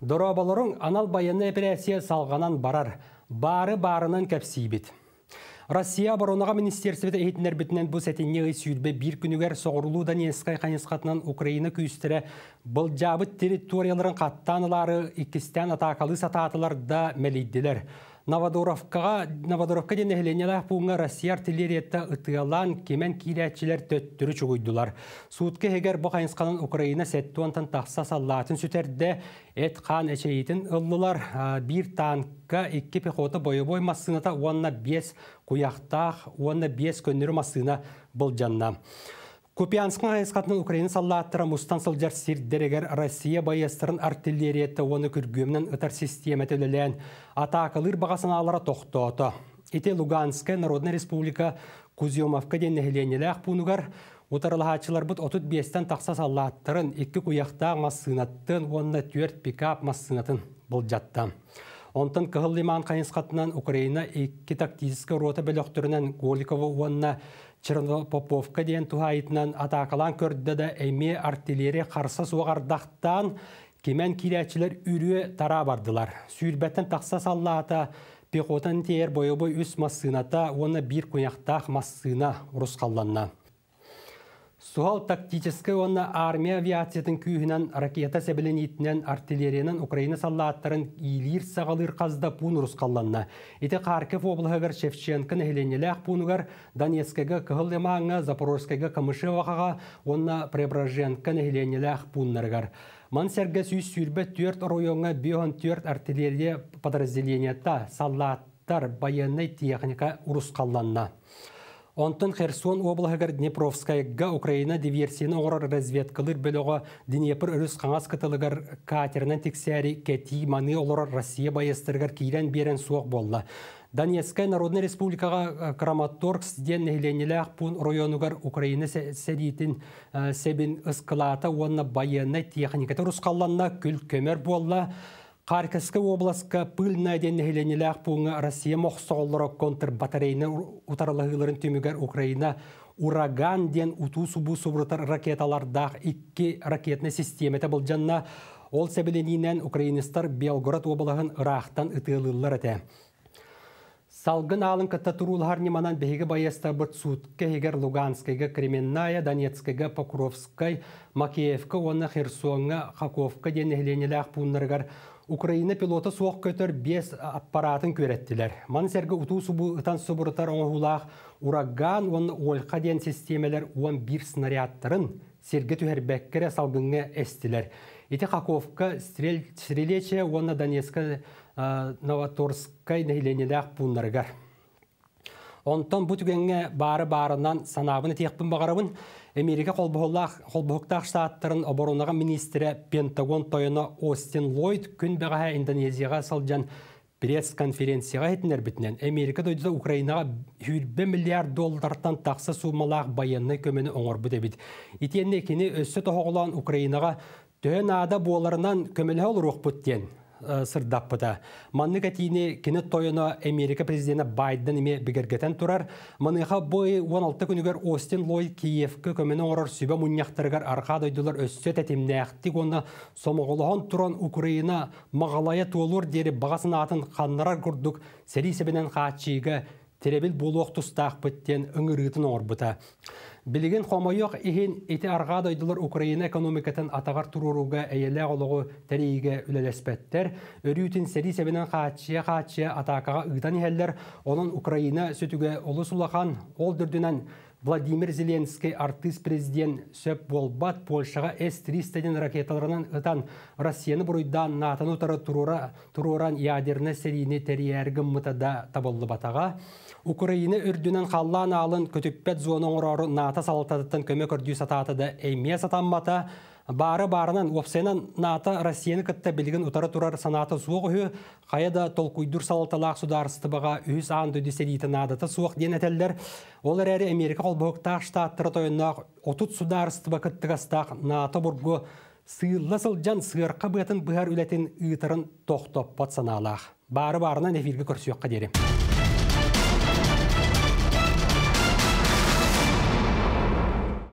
Доробалорың анал баяны операция салғанан барар, бары барынан кәпсейбіт. Россия Оборонаға министерстведі әйтінер бітінен бұл сәтенне сүйірбе бір күнігер соғырылу Донецкай қанесқатынан Украина күйістірі бұл жабыт территорияларын қаттанылары, икістен атақалы сататылар да мәлейділер. Новодоровкаға, Новодоровка денегіленелі пуңа Россия артиллериетті ұтығалан кемен кейләтчілер төттүрі чүгүйділар. Суытке егер бұқайынсқанын Украина сәтті онтан тақса салатын сүтерді әт қан әчейтін ұлылар бір танкка екі пехоты бойы бой та уанна бес құяқтақ, уанна бес көндірі масыны бұл жанна. Купянскан айысқатының Украина саллааттыра мұстансыл жарсир дерегер Россия байыстырын артиллерияты оны күргемнен ұтар система төлілен атакалыр бағасын алара тоқтоты. Ите Луганская Народная Республика Кузьомовка ден нәхіленелі ақпунугар бұт бұд 35-тен тақса саллаттарын екі құяқта массынаттын, онына пикап массынатын бұл жаттан. Онтан кығыл лиман Украина екі тактическі рота бөліқтірінен Голикова онына Черно Поповка ден тухайтынан атакалан көрді да әйме артиллерия қарсы соғардақтан Кемен киләчиләр үрі тара бардылар. Сүйрбәттен тақса саллаата пехотан бойы бой үс массыната, оны бир куяқтақ массына қалланна. Суал тактическая онна армия авиациятын күйінен ракета сәбілін етінен артиллерияның Украина салаттарын илир сағалыр қазда пун русқалланна. Иті Харков облығығыр Шевченкін әйленеләқ пунығыр Донецкігі кығыл емаңы Запорожскігі онна Пребраженкін әйленеләқ пуннарғыр. Ман сәргі сүйіс сүйірбі түрт бион бейон түрт артиллерия подразделенетті салаттар байынны техника ұрысқалланна. Онтон Херсон облахыгар Днепровскаяга Украина диверсияны оғырар разведкалыр белого Днепр рус қаңас кытылығар катерінен тексәрі кети маны Россия байыстырғар кирен берен соқ болла. Донецкая Народная Республикаға э, краматорск ден нәйленілі пун районугар Украина сәдейтін э, сәбін ыскылата онына баяны техникаты рұсқаланна күл көмер болла. Харьковская область пыльная день хеленилях пунга Россия мог соллоро контр батарейны түмігер Украина ураган ден уту субу субрутар ракеталардах икки система это бұл жанна ол себеленинен украинистар Белгород облағын рахтан ытылылар әте. Салгын алын тұруылғар неманан беге баяста бұрт сұғытқы, егер Луганскайга, Кременная, Донецкайга, Покровскай, Макеевка, оны Херсонга, Хаковка ден әхленеләқ пуннаргар. Украина пилоты соқ көтір бес аппаратын көреттілер. Ман сәргі ұту сұбы ұтан сұбұрытар оңғылақ ураган, оны олқа ден системелер 11 снарядтарын серге түһәрбәккере салгыңы эстилер. Ити Хаковка стрелече уонна Донецка Новоторскай нәйленеләк буннаргар. Онтон бу түгенге бары-барынан санабын текпін бағарауын Америка қолбұқтақ штаттырын оборуынаға министрі Пентагон тойына Остин Лойд күн бәғаға Индонезияға салжан пресс-конференцияға әйтінер бітінен Америка дойдыда Украинаға 1 миллиард доллардан тақсы сумалақ байынны көмені оңыр бұды бит. Итенне кені өссі тағылан Украинаға төн ада боларынан көмілі олыр рух бұттен сырдаппыта. Манны кәтейіне кенет тойына Америка президенті Байден име бігергетен тұрар. Маныға бұй 16 күнігер Остин Лой Киевкі көмені орар сүйбе мұнияқтырғар арқа дойдылар өссет әтемнәқтік оны сомоғылыған тұран Украина мағалая туылыр дері бағасын атын қаннарар күрдік сәрі сәбінен қатшиығы теребіл болуақ тұстақ біттен үңірігітін орбыта. Білген қомайық ехен еті арға дойдылыр Украина экономикатын атағар тұруруға әйелі олығы тәрейге үлелеспәттер, өрүтін сәрі сәбінен қатшия-қатшия атақаға ұғдан елдер, оның Украина сөтіге олы сулахан ол дүрдінен Владимир Зеленский артист президент сөп болбат Польшаға С-300 ракеталарынан ұтан Россияны бұруйдан натану ұтары тұруыран ядерні серийіне әргім мұтада табылды батаға. Украина үрдінен қаллан алын көтіппет зоның ұрару ната салтатыттан көмек үрдүй сататыды әйме бата бары барынан опсенан ната россияны кытта билген утары турар санаты суоқ үһү қаяда толкуйдур салаталаах сударыстыбаға үһүс аан дөдүсерийти суық ден диэнэтэллер ол эрээри америка холбоһуктаах штааттары тойоннаах отут сударыстыба кыттыгастаах наата бургу сыылла сылжан сыырқа быатын быһар үлэтин ыытарын тохтоппат санаалаах бары барынан эфирге көрсүөкка дерим